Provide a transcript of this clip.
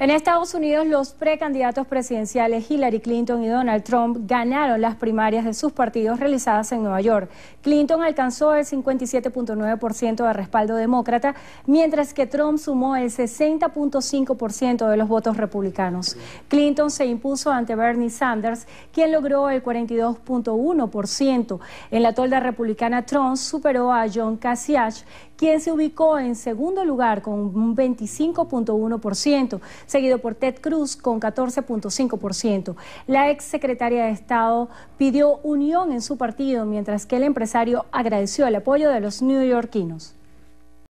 En Estados Unidos, los precandidatos presidenciales Hillary Clinton y Donald Trump ganaron las primarias de sus partidos realizadas en Nueva York. Clinton alcanzó el 57.9% de respaldo demócrata, mientras que Trump sumó el 60.5% de los votos republicanos. Clinton se impuso ante Bernie Sanders, quien logró el 42.1%. En la tolda republicana, Trump superó a John Kasich, quien se ubicó en segundo lugar con un 25.1% seguido por Ted Cruz con 14.5%. La ex secretaria de Estado pidió unión en su partido, mientras que el empresario agradeció el apoyo de los neoyorquinos.